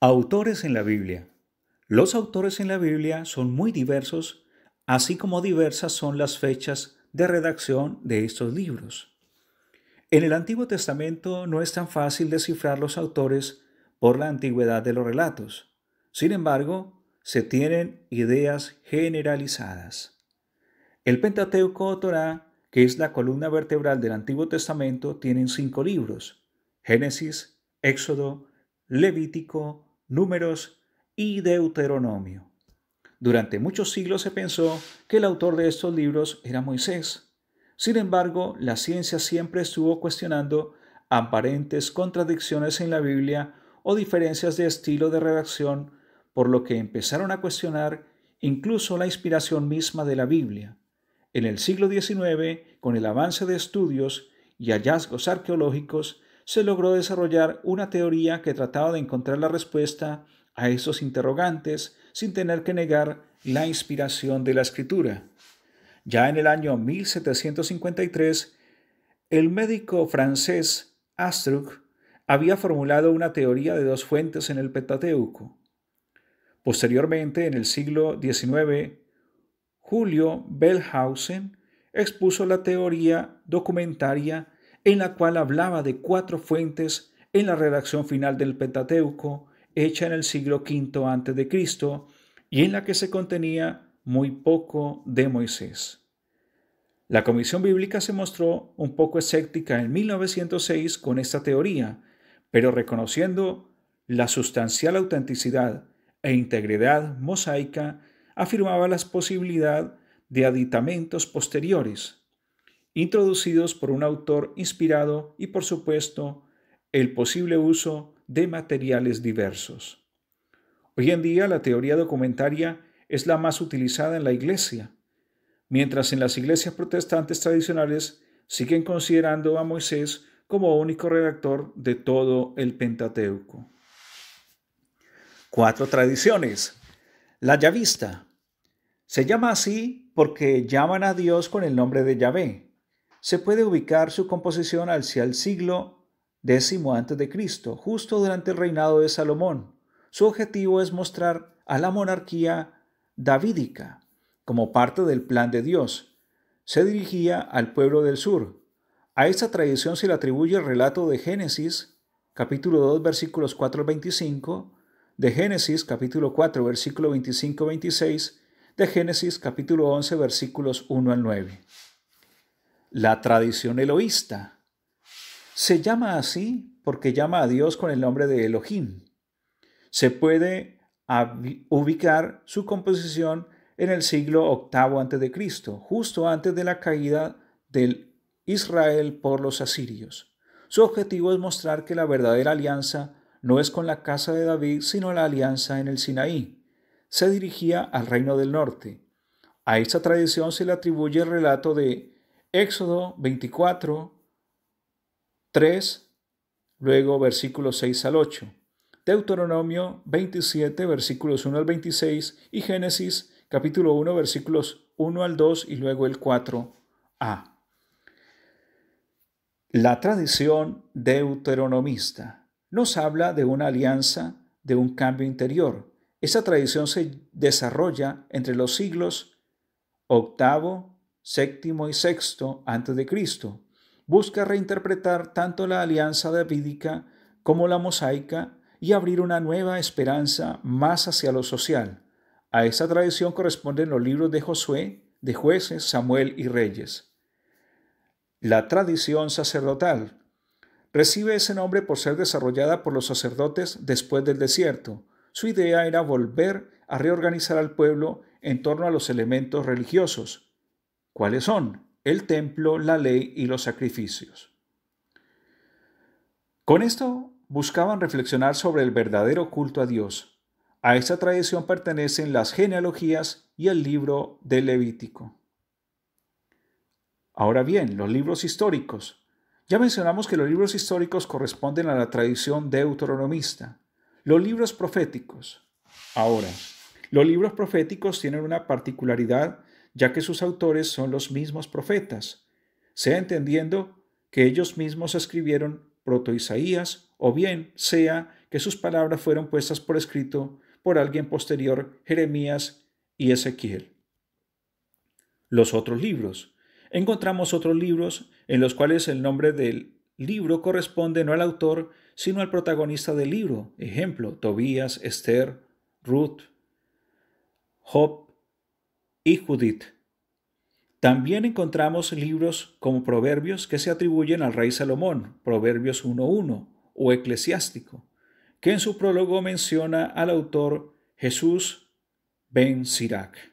Autores en la Biblia. Los autores en la Biblia son muy diversos, así como diversas son las fechas de redacción de estos libros. En el Antiguo Testamento no es tan fácil descifrar los autores por la antigüedad de los relatos. Sin embargo, se tienen ideas generalizadas. El Pentateuco o Torá, que es la columna vertebral del Antiguo Testamento, tiene cinco libros: Génesis, Éxodo, Levítico, números y Deuteronomio. Durante muchos siglos se pensó que el autor de estos libros era Moisés. Sin embargo, la ciencia siempre estuvo cuestionando aparentes contradicciones en la Biblia o diferencias de estilo de redacción, por lo que empezaron a cuestionar incluso la inspiración misma de la Biblia. En el siglo XIX, con el avance de estudios y hallazgos arqueológicos, se logró desarrollar una teoría que trataba de encontrar la respuesta a esos interrogantes sin tener que negar la inspiración de la escritura. Ya en el año 1753, el médico francés Astruc había formulado una teoría de dos fuentes en el Pentateuco. Posteriormente, en el siglo XIX, Julio Bellhausen expuso la teoría documentaria en la cual hablaba de cuatro fuentes en la redacción final del Pentateuco, hecha en el siglo V a.C., y en la que se contenía muy poco de Moisés. La Comisión Bíblica se mostró un poco escéptica en 1906 con esta teoría, pero reconociendo la sustancial autenticidad e integridad mosaica, afirmaba la posibilidad de aditamentos posteriores, introducidos por un autor inspirado y, por supuesto, el posible uso de materiales diversos. Hoy en día la teoría documentaria es la más utilizada en la Iglesia, mientras en las iglesias protestantes tradicionales siguen considerando a Moisés como único redactor de todo el Pentateuco. Cuatro tradiciones. La llavista. Se llama así porque llaman a Dios con el nombre de Yahvé, se puede ubicar su composición hacia el siglo X Cristo, justo durante el reinado de Salomón. Su objetivo es mostrar a la monarquía davídica como parte del plan de Dios. Se dirigía al pueblo del sur. A esta tradición se le atribuye el relato de Génesis, capítulo 2, versículos 4 al 25, de Génesis, capítulo 4, versículo 25-26, de Génesis, capítulo 11, versículos 1 al 9 la tradición eloísta. Se llama así porque llama a Dios con el nombre de Elohim. Se puede ubicar su composición en el siglo VIII a.C., justo antes de la caída del Israel por los asirios. Su objetivo es mostrar que la verdadera alianza no es con la casa de David, sino la alianza en el Sinaí. Se dirigía al reino del norte. A esta tradición se le atribuye el relato de Éxodo 24, 3, luego versículos 6 al 8. Deuteronomio 27, versículos 1 al 26 y Génesis capítulo 1, versículos 1 al 2 y luego el 4a. La tradición deuteronomista nos habla de una alianza, de un cambio interior. Esa tradición se desarrolla entre los siglos octavo séptimo y sexto antes de Cristo, busca reinterpretar tanto la alianza davídica como la mosaica y abrir una nueva esperanza más hacia lo social. A esa tradición corresponden los libros de Josué, de jueces, Samuel y reyes. La tradición sacerdotal recibe ese nombre por ser desarrollada por los sacerdotes después del desierto. Su idea era volver a reorganizar al pueblo en torno a los elementos religiosos, ¿Cuáles son? El templo, la ley y los sacrificios. Con esto buscaban reflexionar sobre el verdadero culto a Dios. A esta tradición pertenecen las genealogías y el libro de Levítico. Ahora bien, los libros históricos. Ya mencionamos que los libros históricos corresponden a la tradición deuteronomista. Los libros proféticos. Ahora, los libros proféticos tienen una particularidad ya que sus autores son los mismos profetas, sea entendiendo que ellos mismos escribieron proto Isaías, o bien sea que sus palabras fueron puestas por escrito por alguien posterior, Jeremías y Ezequiel. Los otros libros. Encontramos otros libros en los cuales el nombre del libro corresponde no al autor, sino al protagonista del libro. Ejemplo, Tobías, Esther, Ruth, Job, y Judith. También encontramos libros como Proverbios que se atribuyen al rey Salomón, Proverbios 1.1 o Eclesiástico, que en su prólogo menciona al autor Jesús ben Sirac.